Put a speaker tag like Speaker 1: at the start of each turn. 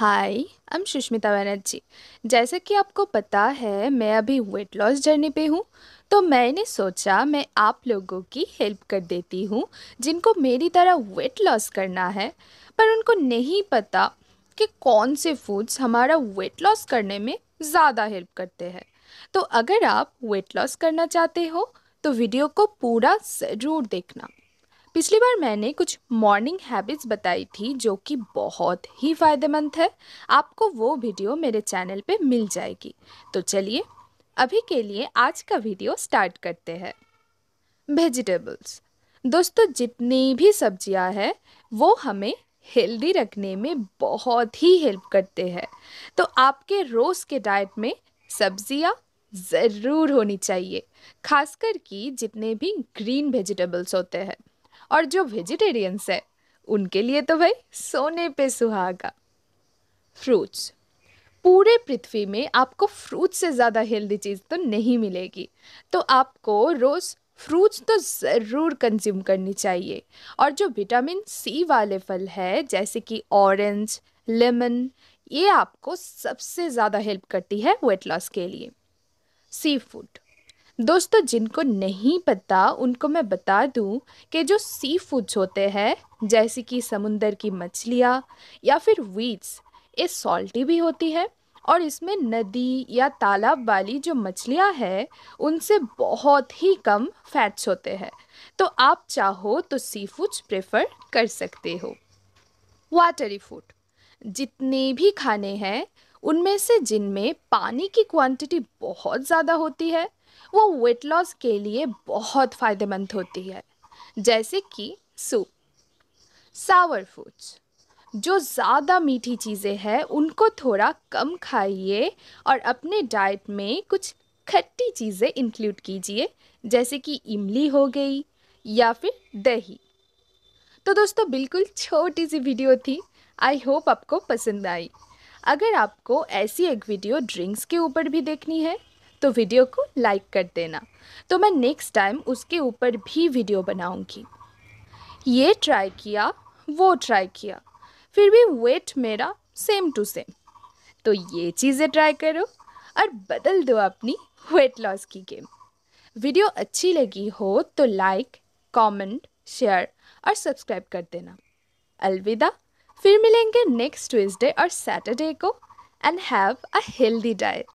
Speaker 1: hi I am Sushmita Banerjee जैसे कि आपको पता है मैं अभी वेट लॉस जर्नी पे हूँ तो मैंने सोचा मैं आप लोगों की हेल्प कर देती हूँ जिनको मेरी तरह वेट लॉस करना है पर उनको नहीं पता कि कौन से फूड्स हमारा वेट लॉस करने में ज़्यादा हेल्प करते हैं तो अगर आप वेट लॉस करना चाहते हो तो वीडियो को पूरा ज़रूर देखना पिछली बार मैंने कुछ मॉर्निंग हैबिट्स बताई थी जो कि बहुत ही फ़ायदेमंद है आपको वो वीडियो मेरे चैनल पे मिल जाएगी तो चलिए अभी के लिए आज का वीडियो स्टार्ट करते हैं वेजिटेबल्स दोस्तों जितनी भी सब्जियां हैं वो हमें हेल्दी रखने में बहुत ही हेल्प करते हैं तो आपके रोज़ के डाइट में सब्जियां ज़रूर होनी चाहिए खासकर कि जितने भी ग्रीन वेजिटेबल्स होते हैं और जो वेजिटेरियंस है उनके लिए तो भाई सोने पे सुहागा फ्रूट्स पूरे पृथ्वी में आपको फ्रूट से ज़्यादा हेल्दी चीज़ तो नहीं मिलेगी तो आपको रोज़ फ्रूट्स तो ज़रूर कंज्यूम करनी चाहिए और जो विटामिन सी वाले फल है जैसे कि ऑरेंज लेमन ये आपको सबसे ज़्यादा हेल्प करती है वेट लॉस के लिए सी फूड दोस्तों जिनको नहीं पता उनको मैं बता दूं कि जो सी फूड्स होते हैं जैसे कि समुंदर की मछलियाँ या फिर वीट्स ये सॉल्टी भी होती है और इसमें नदी या तालाब वाली जो मछलियाँ हैं उनसे बहुत ही कम फैट्स होते हैं तो आप चाहो तो सी फूड्स प्रेफर कर सकते हो वाटरी फूड जितने भी खाने हैं उनमें से जिनमें पानी की क्वांटिटी बहुत ज़्यादा होती है वो वेट लॉस के लिए बहुत फ़ायदेमंद होती है जैसे कि सूप सावर फूड्स जो ज़्यादा मीठी चीज़ें हैं उनको थोड़ा कम खाइए और अपने डाइट में कुछ खट्टी चीज़ें इंक्लूड कीजिए जैसे कि इमली हो गई या फिर दही तो दोस्तों बिल्कुल छोटी सी वीडियो थी आई होप आपको पसंद आई अगर आपको ऐसी एक वीडियो ड्रिंक्स के ऊपर भी देखनी है तो वीडियो को लाइक कर देना तो मैं नेक्स्ट टाइम उसके ऊपर भी वीडियो बनाऊंगी ये ट्राई किया वो ट्राई किया फिर भी वेट मेरा सेम टू सेम तो ये चीज़ें ट्राई करो और बदल दो अपनी वेट लॉस की गेम वीडियो अच्छी लगी हो तो लाइक कमेंट, शेयर और सब्सक्राइब कर देना अलविदा फिर मिलेंगे नेक्स्ट ट्यूजडे और सैटरडे को and have a healthy diet